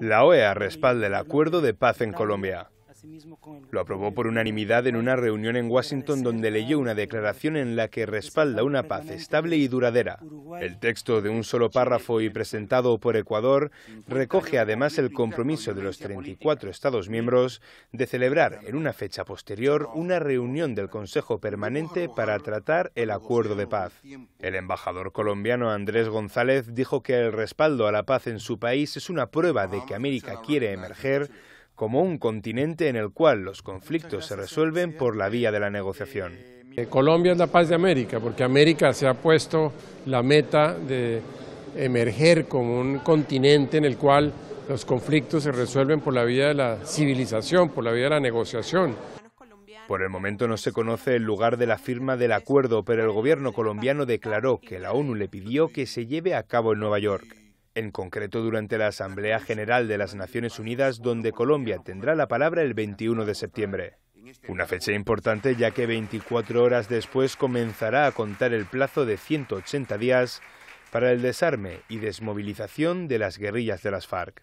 la OEA respalda el acuerdo de paz en Colombia. Lo aprobó por unanimidad en una reunión en Washington donde leyó una declaración en la que respalda una paz estable y duradera. El texto de un solo párrafo y presentado por Ecuador recoge además el compromiso de los 34 Estados miembros de celebrar en una fecha posterior una reunión del Consejo Permanente para tratar el acuerdo de paz. El embajador colombiano Andrés González dijo que el respaldo a la paz en su país es una prueba de que América quiere emerger como un continente en el cual los conflictos se resuelven por la vía de la negociación. Eh, eh, Colombia es la paz de América, porque América se ha puesto la meta de emerger como un continente en el cual los conflictos se resuelven por la vía de la civilización, por la vía de la negociación. Por el momento no se conoce el lugar de la firma del acuerdo, pero el gobierno colombiano declaró que la ONU le pidió que se lleve a cabo en Nueva York en concreto durante la Asamblea General de las Naciones Unidas, donde Colombia tendrá la palabra el 21 de septiembre. Una fecha importante ya que 24 horas después comenzará a contar el plazo de 180 días para el desarme y desmovilización de las guerrillas de las FARC.